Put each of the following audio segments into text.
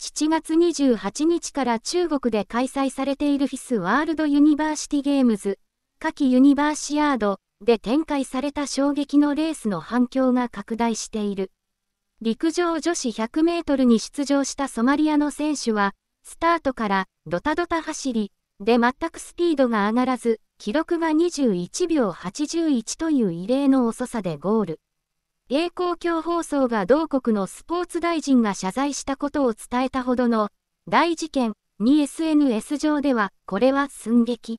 7月28日から中国で開催されているフィスワールドユニバーシティゲームズ、夏季ユニバーシアードで展開された衝撃のレースの反響が拡大している。陸上女子100メートルに出場したソマリアの選手は、スタートからドタドタ走り、で全くスピードが上がらず、記録が21秒81という異例の遅さでゴール。英光共放送が同国のスポーツ大臣が謝罪したことを伝えたほどの大事件に SNS 上ではこれは寸劇。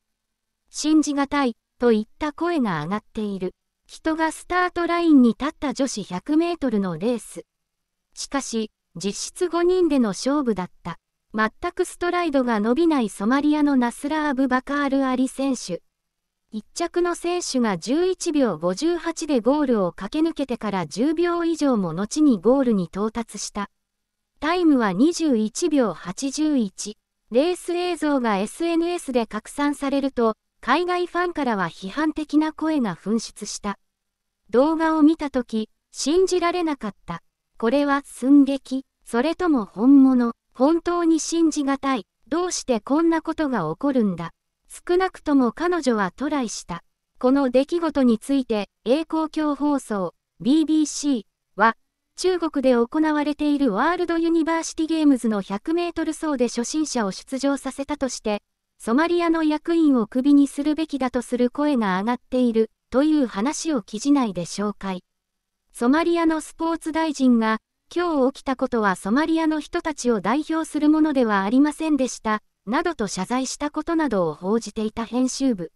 信じがたいといった声が上がっている。人がスタートラインに立った女子100メートルのレース。しかし、実質5人での勝負だった。全くストライドが伸びないソマリアのナスラ・アブバカール・アリ選手。1着の選手が11秒58でゴールを駆け抜けてから10秒以上も後にゴールに到達した。タイムは21秒81。レース映像が SNS で拡散されると、海外ファンからは批判的な声が噴出した。動画を見たとき、信じられなかった。これは寸劇、それとも本物、本当に信じがたい。どうしてこんなことが起こるんだ。少なくとも彼女はトライした。この出来事について、英公共放送 BBC は、中国で行われているワールドユニバーシティゲームズの100メートル走で初心者を出場させたとして、ソマリアの役員をクビにするべきだとする声が上がっているという話を記事内で紹介。ソマリアのスポーツ大臣が、今日起きたことはソマリアの人たちを代表するものではありませんでした。などと謝罪したことなどを報じていた編集部。